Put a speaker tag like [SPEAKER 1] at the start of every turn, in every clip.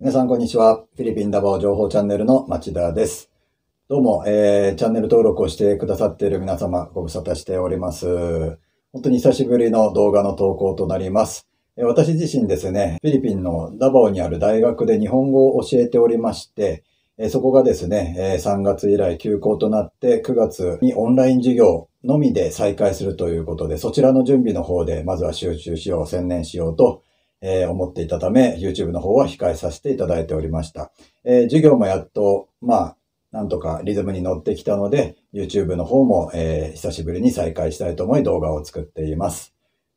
[SPEAKER 1] 皆さん、こんにちは。フィリピンダバオ情報チャンネルの町田です。どうも、えー、チャンネル登録をしてくださっている皆様、ご無沙汰しております。本当に久しぶりの動画の投稿となります。私自身ですね、フィリピンのダバオにある大学で日本語を教えておりまして、そこがですね、3月以来休校となって、9月にオンライン授業のみで再開するということで、そちらの準備の方で、まずは集中しよう、専念しようとえー、思っていたため、YouTube の方は控えさせていただいておりました。えー、授業もやっと、まあ、なんとかリズムに乗ってきたので、YouTube の方も、えー、久しぶりに再開したいと思い動画を作っています。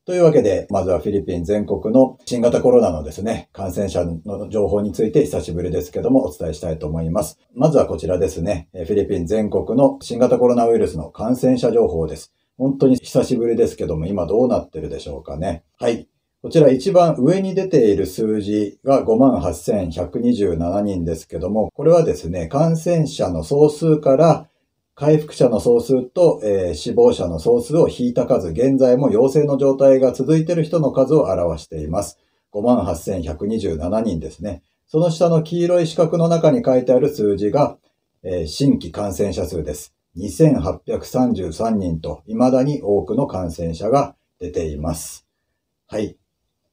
[SPEAKER 1] というわけで、まずはフィリピン全国の新型コロナのですね、感染者の情報について久しぶりですけどもお伝えしたいと思います。まずはこちらですね、フィリピン全国の新型コロナウイルスの感染者情報です。本当に久しぶりですけども、今どうなってるでしょうかね。はい。こちら一番上に出ている数字が58,127人ですけども、これはですね、感染者の総数から回復者の総数と、えー、死亡者の総数を引いた数、現在も陽性の状態が続いている人の数を表しています。58,127人ですね。その下の黄色い四角の中に書いてある数字が、えー、新規感染者数です。2833人と、未だに多くの感染者が出ています。はい。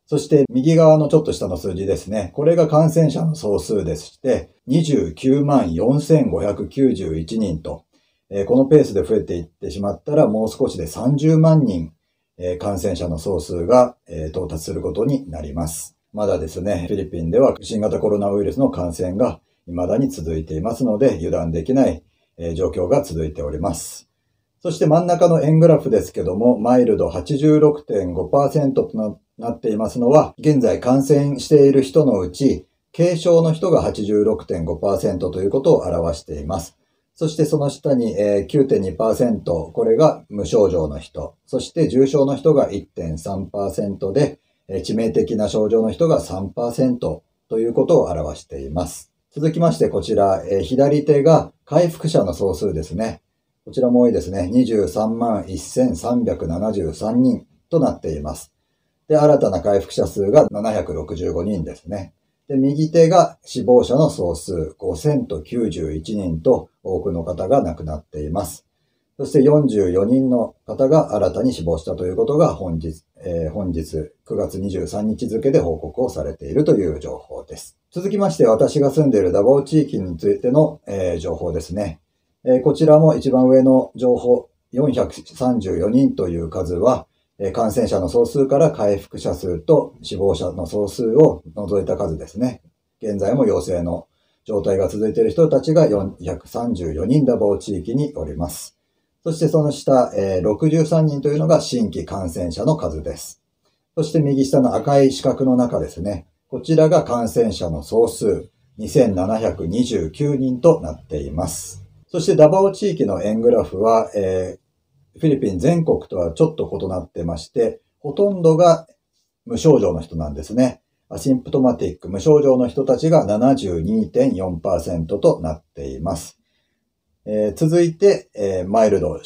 [SPEAKER 1] そして右側のちょっと下の数字ですね。これが感染者の総数でして、29万4591人と、このペースで増えていってしまったら、もう少しで30万人、感染者の総数が到達することになります。まだですね、フィリピンでは新型コロナウイルスの感染が未だに続いていますので、油断できない状況が続いております。そして真ん中の円グラフですけども、マイルド86.5%となっなっていますのは、現在感染している人のうち、軽症の人が86.5%ということを表しています。そしてその下に9.2%、これが無症状の人。そして重症の人が1.3%で、致命的な症状の人が3%ということを表しています。続きましてこちら、左手が回復者の総数ですね。こちらも多いですね。23万1373人となっています。で、新たな回復者数が765人ですね。で、右手が死亡者の総数5 0 91人と多くの方が亡くなっています。そして44人の方が新たに死亡したということが本日、えー、本日9月23日付で報告をされているという情報です。続きまして私が住んでいるダボー地域についての、えー、情報ですね、えー、こちらも一番上の情報434人という数は感染者の総数から回復者数と死亡者の総数を除いた数ですね。現在も陽性の状態が続いている人たちが434人ダボー地域におります。そしてその下、63人というのが新規感染者の数です。そして右下の赤い四角の中ですね。こちらが感染者の総数2729人となっています。そしてダバオ地域の円グラフは、えー、フィリピン全国とはちょっと異なってまして、ほとんどが無症状の人なんですね。アシンプトマティック無症状の人たちが72.4%となっています。えー、続いて、えー、マイルド、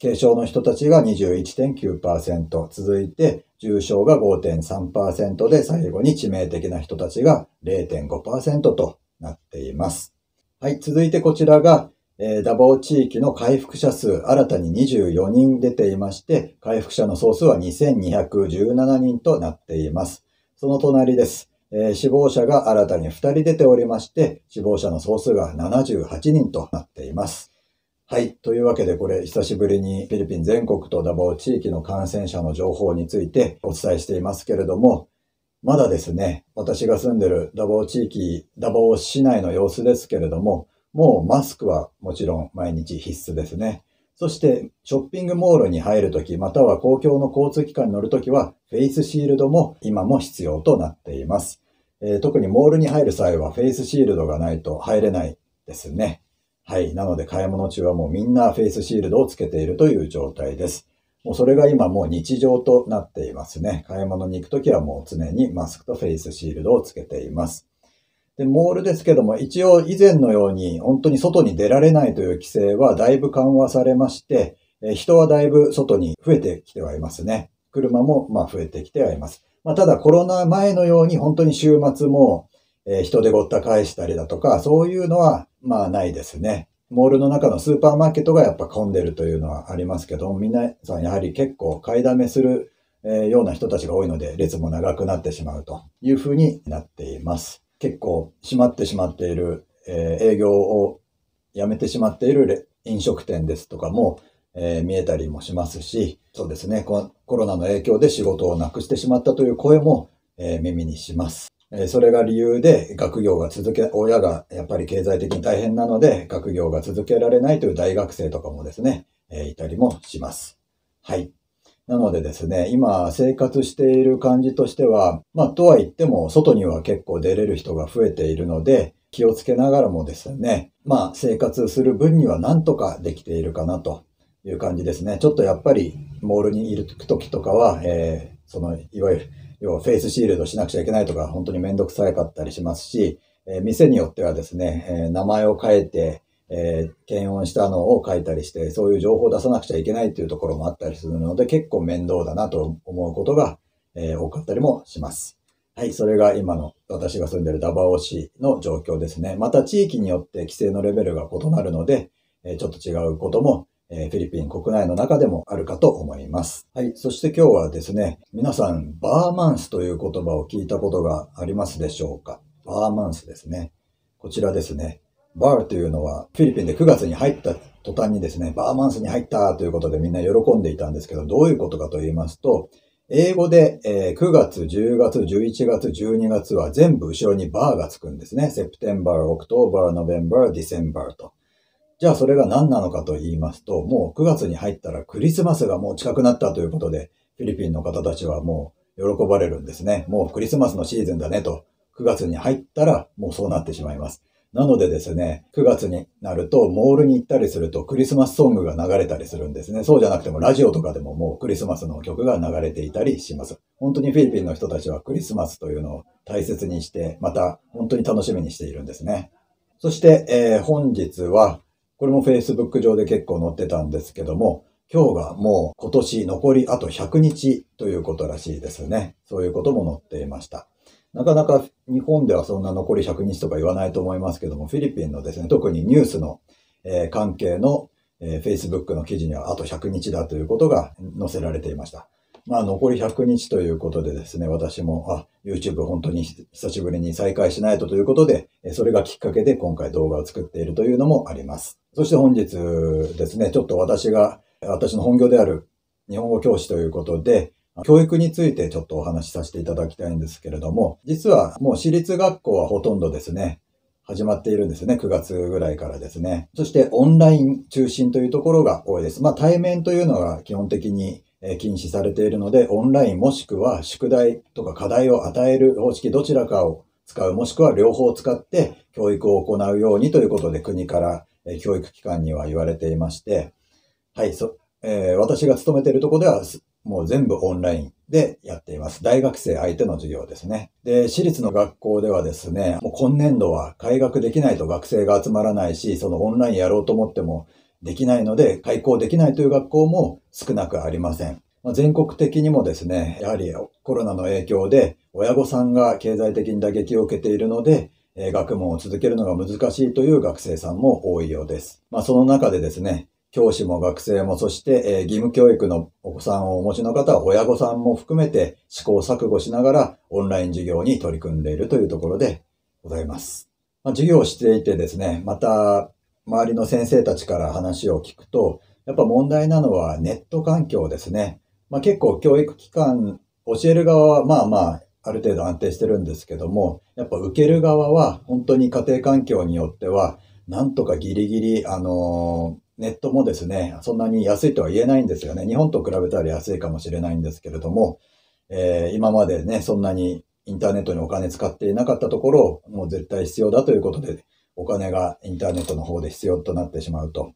[SPEAKER 1] 軽症の人たちが21.9%、続いて重症が5.3%で、最後に致命的な人たちが0.5%となっています。はい、続いてこちらがえー、ダボー地域の回復者数、新たに24人出ていまして、回復者の総数は2217人となっています。その隣です。えー、死亡者が新たに2人出ておりまして、死亡者の総数が78人となっています。はい。というわけで、これ、久しぶりにフィリピン全国とダボー地域の感染者の情報についてお伝えしていますけれども、まだですね、私が住んでるダボー地域、ダボー市内の様子ですけれども、もうマスクはもちろん毎日必須ですね。そして、ショッピングモールに入るとき、または公共の交通機関に乗るときは、フェイスシールドも今も必要となっています。えー、特にモールに入る際は、フェイスシールドがないと入れないですね。はい。なので、買い物中はもうみんなフェイスシールドをつけているという状態です。もうそれが今もう日常となっていますね。買い物に行くときはもう常にマスクとフェイスシールドをつけています。で、モールですけども、一応以前のように本当に外に出られないという規制はだいぶ緩和されまして、人はだいぶ外に増えてきてはいますね。車もまあ増えてきてはいます。まあ、ただコロナ前のように本当に週末も人でごった返したりだとか、そういうのはまあないですね。モールの中のスーパーマーケットがやっぱ混んでるというのはありますけど、皆さんやはり結構買いだめするような人たちが多いので、列も長くなってしまうというふうになっています。結構閉まってしまっている、えー、営業をやめてしまっている飲食店ですとかも、えー、見えたりもしますし、そうですねコ、コロナの影響で仕事をなくしてしまったという声も、えー、耳にします。えそれが理由で学業が続け、親がやっぱり経済的に大変なので、学業が続けられないという大学生とかもですね、えいたりもします。はい。なのでですね、今生活している感じとしては、まあとは言っても外には結構出れる人が増えているので、気をつけながらもですね、まあ生活する分にはなんとかできているかなという感じですね。ちょっとやっぱりモールにいる時とかは、えー、そのいわゆる要はフェイスシールドしなくちゃいけないとか本当にめんどくさいかったりしますし、えー、店によってはですね、えー、名前を変えてえー、検温したのを書いたりして、そういう情報を出さなくちゃいけないっていうところもあったりするので、結構面倒だなと思うことが、えー、多かったりもします。はい、それが今の私が住んでるダバオ市の状況ですね。また地域によって規制のレベルが異なるので、えー、ちょっと違うことも、えフィリピン国内の中でもあるかと思います。はい、そして今日はですね、皆さん、バーマンスという言葉を聞いたことがありますでしょうかバーマンスですね。こちらですね。バーというのは、フィリピンで9月に入った途端にですね、バーマンスに入ったということでみんな喜んでいたんですけど、どういうことかと言いますと、英語で、9月、10月、11月、12月は全部後ろにバーがつくんですね。セプテンバー、オクトーバー、ノベンバー、ディセンバーと。じゃあそれが何なのかと言いますと、もう9月に入ったらクリスマスがもう近くなったということで、フィリピンの方たちはもう喜ばれるんですね。もうクリスマスのシーズンだねと。9月に入ったらもうそうなってしまいます。なのでですね、9月になるとモールに行ったりするとクリスマスソングが流れたりするんですね。そうじゃなくてもラジオとかでももうクリスマスの曲が流れていたりします。本当にフィリピンの人たちはクリスマスというのを大切にして、また本当に楽しみにしているんですね。そして、えー、本日は、これも Facebook 上で結構載ってたんですけども、今日がもう今年残りあと100日ということらしいですね。そういうことも載っていました。なかなか日本ではそんな残り100日とか言わないと思いますけども、フィリピンのですね、特にニュースの、えー、関係の、えー、Facebook の記事にはあと100日だということが載せられていました。まあ残り100日ということでですね、私も、あ、YouTube 本当に久しぶりに再開しないとということで、それがきっかけで今回動画を作っているというのもあります。そして本日ですね、ちょっと私が、私の本業である日本語教師ということで、教育についてちょっとお話しさせていただきたいんですけれども、実はもう私立学校はほとんどですね、始まっているんですね。9月ぐらいからですね。そしてオンライン中心というところが多いです。まあ対面というのが基本的に禁止されているので、オンラインもしくは宿題とか課題を与える方式どちらかを使う、もしくは両方使って教育を行うようにということで国から教育機関には言われていまして、はい、そえー、私が勤めているところではもう全部オンラインでやっています。大学生相手の授業ですね。で、私立の学校ではですね、もう今年度は開学できないと学生が集まらないし、そのオンラインやろうと思ってもできないので、開校できないという学校も少なくありません。まあ、全国的にもですね、やはりコロナの影響で親御さんが経済的に打撃を受けているので、学問を続けるのが難しいという学生さんも多いようです。まあ、その中でですね、教師も学生も、そして、え義務教育のお子さんをお持ちの方、親御さんも含めて試行錯誤しながらオンライン授業に取り組んでいるというところでございます。まあ、授業をしていてですね、また周りの先生たちから話を聞くと、やっぱ問題なのはネット環境ですね。まあ、結構教育機関、教える側はまあまあある程度安定してるんですけども、やっぱ受ける側は本当に家庭環境によっては、なんとかギリギリ、あのーネットもですね、そんなに安いとは言えないんですよね。日本と比べたら安いかもしれないんですけれども、えー、今までね、そんなにインターネットにお金使っていなかったところ、もう絶対必要だということで、お金がインターネットの方で必要となってしまうと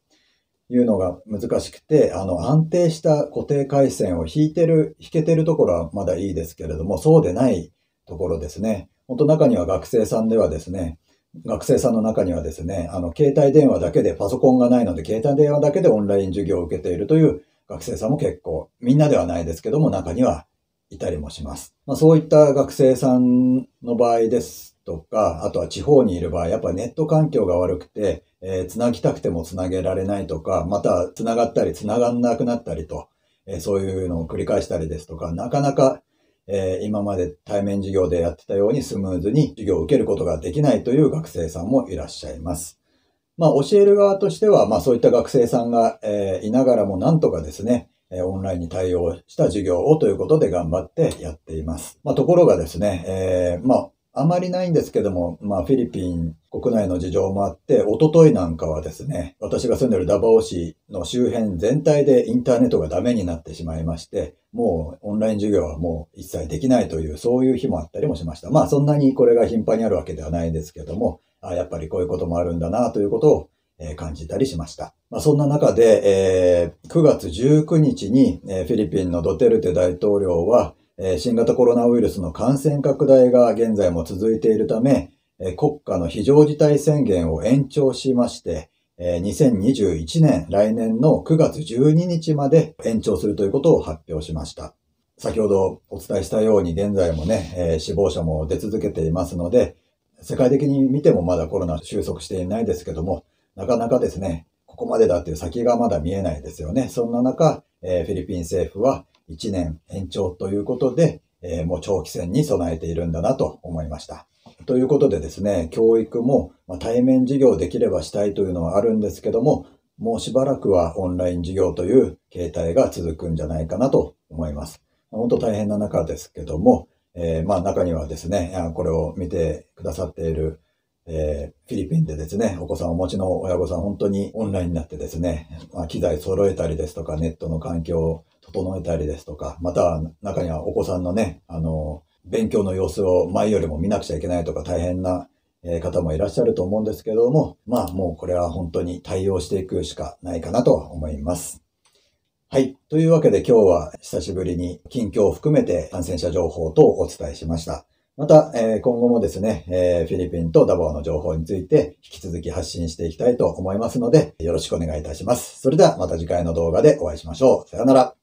[SPEAKER 1] いうのが難しくて、あの、安定した固定回線を引いてる、引けてるところはまだいいですけれども、そうでないところですね。本当中には学生さんではですね、学生さんの中にはですね、あの、携帯電話だけで、パソコンがないので、携帯電話だけでオンライン授業を受けているという学生さんも結構、みんなではないですけども、中にはいたりもします。まあ、そういった学生さんの場合ですとか、あとは地方にいる場合、やっぱネット環境が悪くて、えー、つなぎたくてもつなげられないとか、またつながったりつながんなくなったりと、えー、そういうのを繰り返したりですとか、なかなかえー、今まで対面授業でやってたようにスムーズに授業を受けることができないという学生さんもいらっしゃいます。まあ、教える側としては、まあ、そういった学生さんが、えー、いながらもなんとかですね、えオンラインに対応した授業をということで頑張ってやっています。まあ、ところがですね、えー、まあ、あまりないんですけども、まあ、フィリピン国内の事情もあって、おとといなんかはですね、私が住んでるダバオ市の周辺全体でインターネットがダメになってしまいまして、もうオンライン授業はもう一切できないという、そういう日もあったりもしました。まあ、そんなにこれが頻繁にあるわけではないんですけども、あやっぱりこういうこともあるんだなということを感じたりしました。まあ、そんな中で、えー、9月19日に、フィリピンのドテルテ大統領は、え新型コロナウイルスの感染拡大が現在も続いているため、え国家の非常事態宣言を延長しまして、え2021年来年の9月12日まで延長するということを発表しました。先ほどお伝えしたように現在もね、え死亡者も出続けていますので、世界的に見てもまだコロナ収束していないですけども、なかなかですね、ここまでだっていう先がまだ見えないですよね。そんな中、えフィリピン政府は1年延長ということで、えー、もう長期戦に備えているんだなと思いました。ということでですね、教育も対面授業できればしたいというのはあるんですけども、もうしばらくはオンライン授業という形態が続くんじゃないかなと思います。本当大変な中ですけども、えー、まあ中にはですね、これを見てくださっている、えー、フィリピンでですね、お子さんをお持ちの親御さん、本当にオンラインになってですね、まあ、機材揃えたりですとか、ネットの環境を整えたりですとか、または中にはお子さんのね、あの、勉強の様子を前よりも見なくちゃいけないとか大変な方もいらっしゃると思うんですけども、まあもうこれは本当に対応していくしかないかなとは思います。はい。というわけで今日は久しぶりに近況を含めて感染者情報とお伝えしました。また、え今後もですね、えフィリピンとダボーの情報について引き続き発信していきたいと思いますので、よろしくお願いいたします。それではまた次回の動画でお会いしましょう。さよなら。